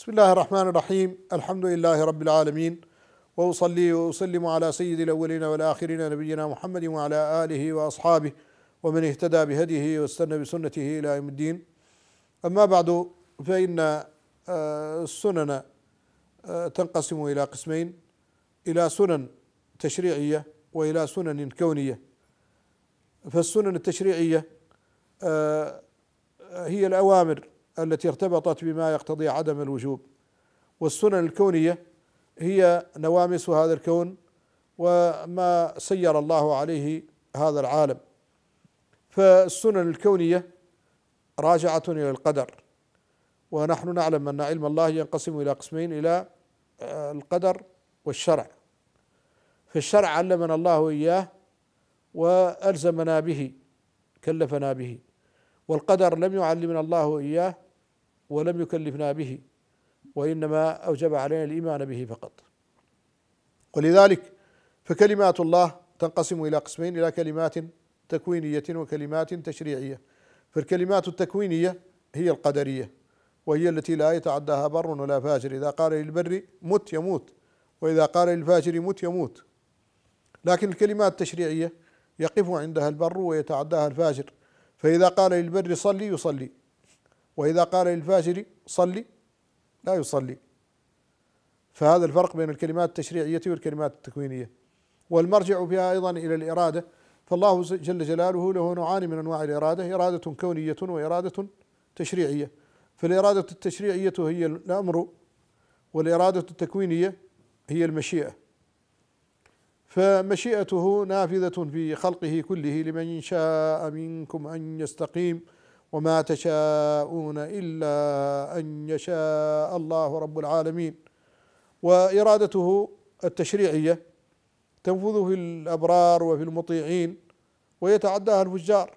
بسم الله الرحمن الرحيم الحمد لله رب العالمين واصلي واسلم على سيد الاولين والاخرين نبينا محمد وعلى اله واصحابه ومن اهتدى بهديه واستنى بسنته الى يوم الدين اما بعد فان السنن تنقسم الى قسمين الى سنن تشريعيه والى سنن كونيه فالسنن التشريعيه هي الاوامر التي ارتبطت بما يقتضي عدم الوجوب والسنن الكونية هي نوامس هذا الكون وما سير الله عليه هذا العالم فالسنن الكونية راجعة إلى القدر ونحن نعلم أن علم الله ينقسم إلى قسمين إلى آه، القدر والشرع فالشرع علمنا الله إياه وألزمنا به كلفنا به والقدر لم يعلمنا الله إياه ولم يكلفنا به وإنما أوجب علينا الإيمان به فقط ولذلك فكلمات الله تنقسم إلى قسمين إلى كلمات تكوينية وكلمات تشريعية فالكلمات التكوينية هي القدرية وهي التي لا يتعداها بر ولا فاجر إذا قال للبر مت يموت وإذا قال للفاجر مت يموت لكن الكلمات التشريعية يقف عندها البر ويتعداها الفاجر فإذا قال للبر صلي يصلي وإذا قال للفاجر صلي لا يصلي فهذا الفرق بين الكلمات التشريعية والكلمات التكوينية والمرجع فيها أيضا إلى الإرادة فالله جل جلاله له نوعان من أنواع الإرادة إرادة كونية وإرادة تشريعية فالإرادة التشريعية هي الأمر والإرادة التكوينية هي المشيئة فمشيئته نافذة في خلقه كله لمن شاء منكم أن يستقيم وما تشاءون إلا أن يشاء الله رب العالمين وإرادته التشريعية تنفذ في الأبرار وفي المطيعين ويتعداها الفجار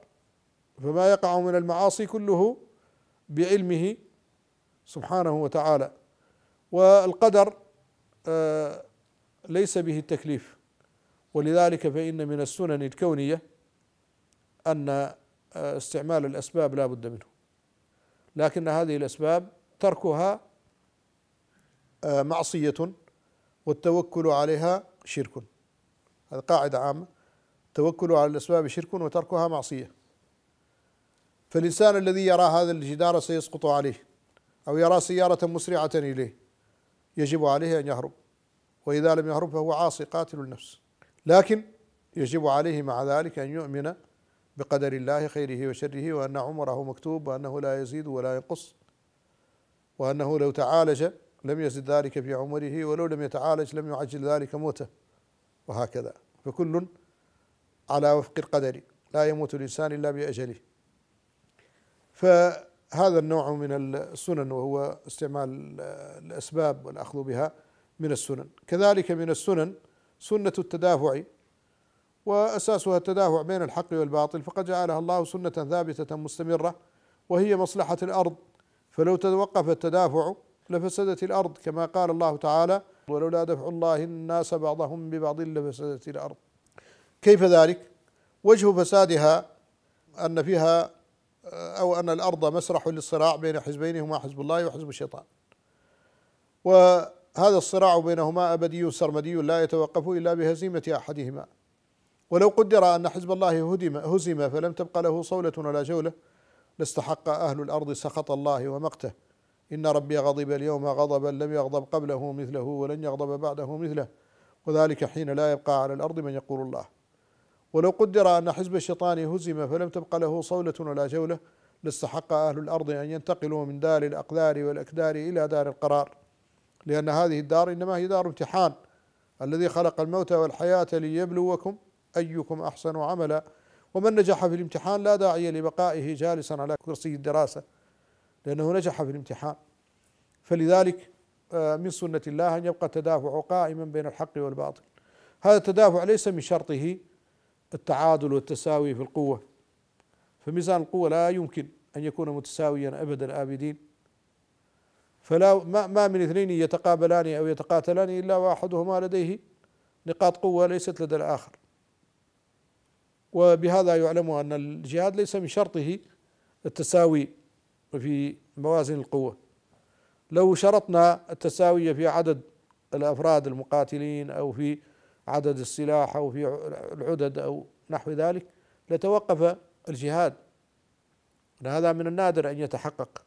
فما يقع من المعاصي كله بعلمه سبحانه وتعالى والقدر آه، ليس به التكليف ولذلك فإن من السنن الكونية أن آه، استعمال الأسباب لا بد منه لكن هذه الأسباب تركها آه، معصية والتوكل عليها شرك هذه قاعدة عامة التوكل على الأسباب شرك وتركها معصية فالإنسان الذي يرى هذا الجدار سيسقط عليه أو يرى سيارة مسرعة إليه يجب عليه أن يهرب وإذا لم يهرب فهو عاصي قاتل النفس لكن يجب عليه مع ذلك أن يؤمن بقدر الله خيره وشره وأن عمره مكتوب وأنه لا يزيد ولا ينقص وأنه لو تعالج لم يزد ذلك في عمره ولو لم يتعالج لم يعجل ذلك موته وهكذا فكل على وفق القدر لا يموت الإنسان إلا بأجله فهذا النوع من السنن وهو استعمال الأسباب والأخذ بها من السنن كذلك من السنن سنة التدافع وأساسها التدافع بين الحق والباطل فقد جعلها الله سنة ثابتة مستمرة وهي مصلحة الأرض فلو توقف التدافع لفسدت الأرض كما قال الله تعالى ولولا دفع الله الناس بعضهم ببعض لفسدت الأرض كيف ذلك؟ وجه فسادها أن فيها أو أن الأرض مسرح للصراع بين حزبين هما حزب الله وحزب الشيطان و هذا الصراع بينهما أبدي سرمدي لا يتوقف إلا بهزيمة أحدهما ولو قدر أن حزب الله هدم هزم فلم تبقى له صولة ولا جولة لاستحق أهل الأرض سخط الله ومقته إن ربي غضب اليوم غضبا لم يغضب قبله مثله ولن يغضب بعده مثله وذلك حين لا يبقى على الأرض من يقول الله ولو قدر أن حزب الشيطان هزم فلم تبقى له صولة ولا جولة لاستحق أهل الأرض أن ينتقلوا من دار الأقدار والأكدار إلى دار القرار لأن هذه الدار إنما هي دار امتحان الذي خلق الموت والحياة ليبلوكم أيكم أحسن عملا ومن نجح في الامتحان لا داعي لبقائه جالسا على كرسي الدراسة لأنه نجح في الامتحان فلذلك آه، من سنة الله أن يبقى التدافع قائما بين الحق والباطل هذا التدافع ليس من شرطه التعادل والتساوي في القوة فميزان القوة لا يمكن أن يكون متساويا أبدا الآبدين فلا ما, ما من اثنين يتقابلان أو يتقاتلان إلا واحدهما لديه نقاط قوة ليست لدى الآخر وبهذا يعلم أن الجهاد ليس من شرطه التساوي في موازين القوة لو شرطنا التساوي في عدد الأفراد المقاتلين أو في عدد السلاح أو في العدد أو نحو ذلك لتوقف الجهاد هذا من النادر أن يتحقق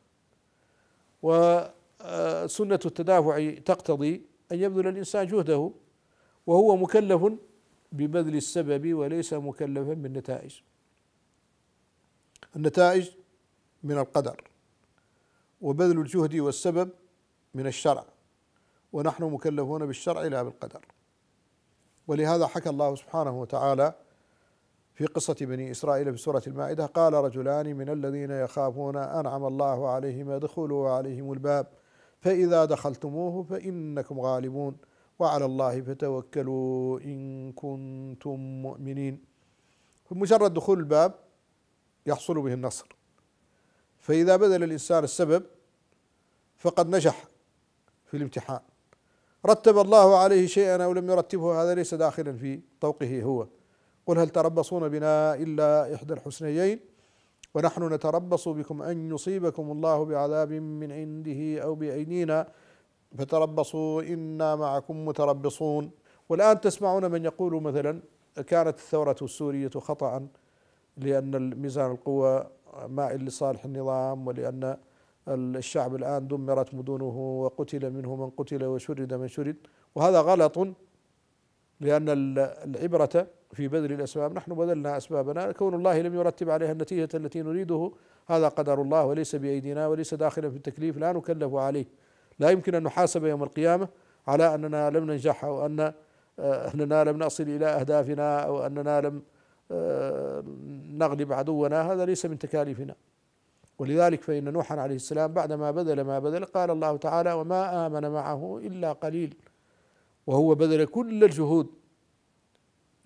و آه، سنة التدافع تقتضي أن يبذل الإنسان جهده وهو مكلف ببذل السبب وليس مكلفا بالنتائج النتائج من القدر وبذل الجهد والسبب من الشرع ونحن مكلفون بالشرع لا بالقدر ولهذا حكى الله سبحانه وتعالى في قصة بني إسرائيل في سورة المائدة قال رجلان من الذين يخافون أنعم الله عليهم ادخلوا عليهم الباب فإذا دخلتموه فإنكم غالبون وعلى الله فتوكلوا إن كنتم مؤمنين فمجرد دخول الباب يحصل به النصر فإذا بذل الإنسان السبب فقد نجح في الامتحان رتب الله عليه شيئا أو لم يرتبه هذا ليس داخلا في طوقه هو قل هل تربصون بنا إلا إحدى الحسنيين ونحن نتربص بكم أن يصيبكم الله بعذاب من عنده أو بأيدينا فتربصوا إنا معكم متربصون والآن تسمعون من يقول مثلا كانت الثورة السورية خطأ لأن ميزان القوى مائل لصالح النظام ولأن الشعب الآن دمرت مدنه وقتل منه من قتل وشرد من شرد وهذا غلط لأن العبرة في بذل الأسباب نحن بذلنا أسبابنا كون الله لم يرتب عليها النتيجة التي نريده هذا قدر الله وليس بأيدينا وليس داخلا في التكليف لا نكلف عليه لا يمكن أن نحاسب يوم القيامة على أننا لم ننجح أو أن آه، أننا لم نصل إلى أهدافنا أو أننا لم آه، نغلب عدونا هذا ليس من تكاليفنا ولذلك فإن نوحا عليه السلام بعدما بذل ما بذل قال الله تعالى وما آمن معه إلا قليل وهو بذل كل الجهود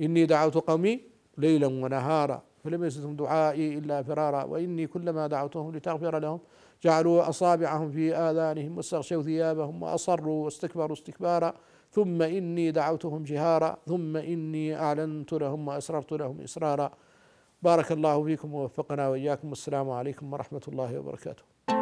إني دعوت قومي ليلا ونهارا فلم يزدهم دعائي إلا فرارا وإني كلما دعوتهم لتغفر لهم جعلوا أصابعهم في آذانهم واستغشوا ثيابهم وأصروا واستكبروا استكبارا ثم إني دعوتهم جهارا ثم إني أعلنت لهم وأسررت لهم إسرارا بارك الله فيكم ووفقنا وإياكم والسلام عليكم ورحمة الله وبركاته